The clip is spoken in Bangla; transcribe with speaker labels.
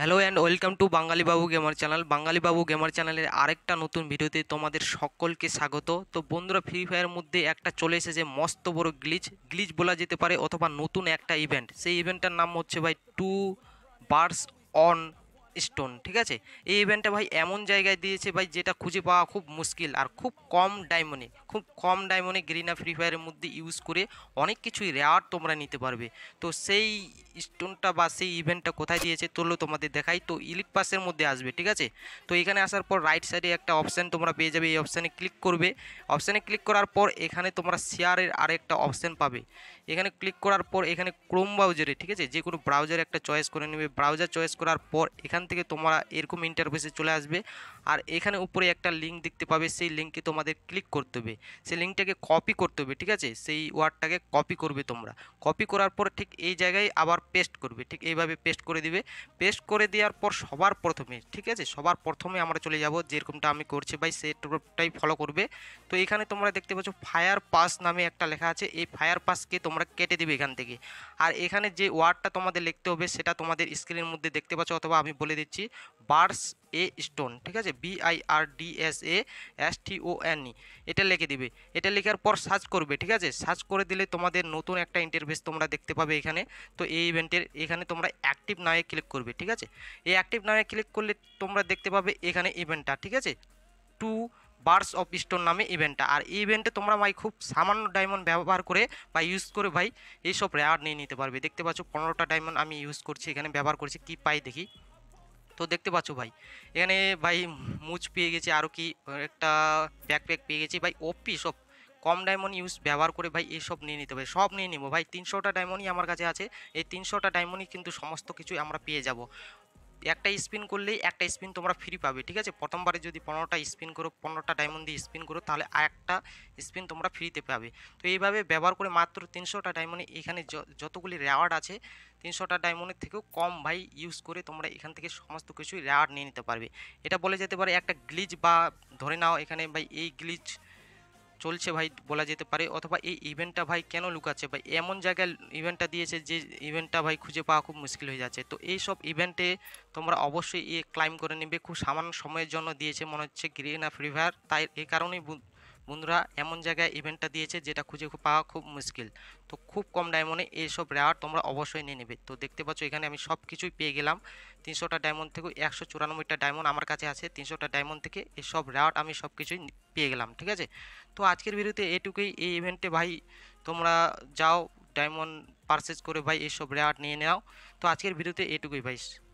Speaker 1: hello and welcome to Bangali Babu gamer channel Bangali Babu gamer চ্যানেলের আরেকটা নতুন ভিডিওতে তোমাদের সকলকে স্বাগত তো বন্ধুরা ফ্রি ফায়ারের মধ্যে একটা চলে এসেছে মস্ত বড় গ্লিচ গ্লিচ বলা যেতে পারে অথবা নতুন একটা ইভেন্ট সেই ইভেন্টটার নাম হচ্ছে ভাই টু বার্স অন স্টোন ঠিক আছে এই ইভেন্টটা ভাই এমন জায়গায় দিয়েছে ভাই যেটা খুঁজে পাওয়া খুব মুশকিল আর খুব কম ডায়মন্ডে খুব কম ডায়মন্ডে গ্রিনা ফ্রি ফায়ারের মধ্যে ইউজ করে অনেক কিছুই রেয়ার তোমরা নিতে পারবে তো সেই স্টোনটা বা সেই ইভেন্টটা কোথায় দিয়েছে তোলো তোমাদের দেখাই তো ইলিট পাসের মধ্যে আসবে ঠিক আছে তো এখানে আসার পর রাইট সাইডে একটা অপশান তোমরা পেয়ে যাবে এই অপশানে ক্লিক করবে অপশানে ক্লিক করার পর এখানে তোমরা শেয়ারের আর একটা অপশান পাবে এখানে ক্লিক করার পর এখানে ক্রোম ব্রাউজারে ঠিক আছে যে কোনো ব্রাউজারে একটা চয়েস করে নেবে ব্রাউজার চয়েস করার পর এখানে এখান থেকে তোমরা এরকম ইন্টারফেসে চলে আসবে আর এখানে উপরে একটা লিঙ্ক দেখতে পাবে সেই লিঙ্কে তোমাদের ক্লিক করতে হবে সেই লিঙ্কটাকে কপি করতে হবে ঠিক আছে সেই ওয়ার্ডটাকে কপি করবে তোমরা কপি করার পর ঠিক এই জায়গায় আবার পেস্ট করবে ঠিক এইভাবে পেস্ট করে দিবে পেস্ট করে দেওয়ার পর সবার প্রথমে ঠিক আছে সবার প্রথমে আমরা চলে যাব যেরকমটা আমি করছি ভাই সেটাই ফলো করবে তো এখানে তোমরা দেখতে পাচ্ছ ফায়ার পাস নামে একটা লেখা আছে এই ফায়ার পাসকে তোমরা কেটে দেবে এখান থেকে আর এখানে যে ওয়ার্ডটা তোমাদের লিখতে হবে সেটা তোমাদের স্ক্রিনের মধ্যে দেখতে পাচ্ছ অথবা আমি বলে বলে দিচ্ছি বার্স এ স্টোন ঠিক আছে S A S T O N E এটা লিখে দিবে এটা লেখার পর সার্চ করবে ঠিক আছে সার্চ করে দিলে তোমাদের নতুন একটা ইন্টারভেস তোমরা দেখতে পাবে এখানে তো এই ইভেন্টের এখানে তোমরা অ্যাক্টিভ নামে ক্লিক করবে ঠিক আছে এই অ্যাক্টিভ নামে ক্লিক করলে তোমরা দেখতে পাবে এখানে ইভেন্টটা ঠিক আছে টু বার্স অফ স্টোন নামে ইভেন্টটা আর এই ইভেন্টে তোমরা ভাই খুব সামান্য ডায়মন্ড ব্যবহার করে বা ইউজ করে ভাই এইসব রেয়ার নিয়ে নিতে পারবে দেখতে পাচ্ছ পনেরোটা ডায়মন্ড আমি ইউজ করছি এখানে ব্যবহার করছি কি পাই দেখি তো দেখতে পাচ্ছ ভাই এখানে ভাই মুচ পেয়ে গেছি আরও কি একটা ব্যাকপ্যাক পেয়ে গেছি ভাই ওপি সব কম ডায়মন্ড ইউজ ব্যবহার করে ভাই এসব নিয়ে নিতে হবে সব নিয়ে নেবো ভাই তিনশোটা ডায়মন্ডই আমার কাছে আছে এই তিনশোটা ডায়মন্ডই কিন্তু সমস্ত কিছুই আমরা পেয়ে যাব একটা স্পিন করলেই একটা স্পিন তোমরা ফ্রি পাবে ঠিক আছে প্রথমবারে যদি পনেরোটা স্পিন করো পনেরোটা ডায়মন্ড দিয়ে স্পিন করো তাহলে আর একটা স্পিন তোমরা ফ্রিতে পাবে তো এইভাবে ব্যবহার করে মাত্র তিনশোটা ডায়মন্ডে এখানে যতগুলি রেওয়ার্ড আছে তিনশোটা ডায়মন্ডের থেকেও কম ভাই ইউজ করে তোমরা এখান থেকে সমস্ত কিছুই রেওয়ার্ড নিয়ে নিতে পারবে এটা বলে যেতে পারে একটা গ্লিচ বা ধরে নাও এখানে ভাই এই গ্লিচ চলছে ভাই বলা যেতে পারে অথবা এই ইভেন্টটা ভাই কেন লুকাচ্ছে ভাই এমন জায়গায় ইভেন্টটা দিয়েছে যে ইভেন্টটা ভাই খুঁজে পাওয়া খুব মুশকিল হয়ে যাচ্ছে তো এই সব ইভেন্টে তোমরা অবশ্যই এ ক্লাইম করে নেবে খুব সামান্য সময়ের জন্য দিয়েছে মনে হচ্ছে আর ফ্রি ফায়ার তাই এই কারণেই বন্ধুরা এমন জায়গায় ইভেন্টটা দিয়েছে যেটা খুঁজে পাওয়া খুব মুশকিল তো খুব কম ডায়মন্ডে এইসব রেয়ার তোমরা অবশ্যই নিয়ে নেবে তো দেখতে পাচ্ছ এখানে আমি সব কিছুই পেয়ে গেলাম তিনশোটা ডায়মন্ড থেকে একশো চুরানব্বইটা ডায়মন্ড আমার কাছে আছে তিনশোটা ডায়মন্ড থেকে এসব রেয়ার আমি সব কিছুই পেয়ে গেলাম ঠিক আছে তো আজকের ভিডিওতে এটুকুই এই ইভেন্টে ভাই তোমরা যাও ডায়মন্ড পারচেজ করে ভাই এইসব রেয়ার নিয়ে নাও তো আজকের ভিডিওতে এটুকুই ভাই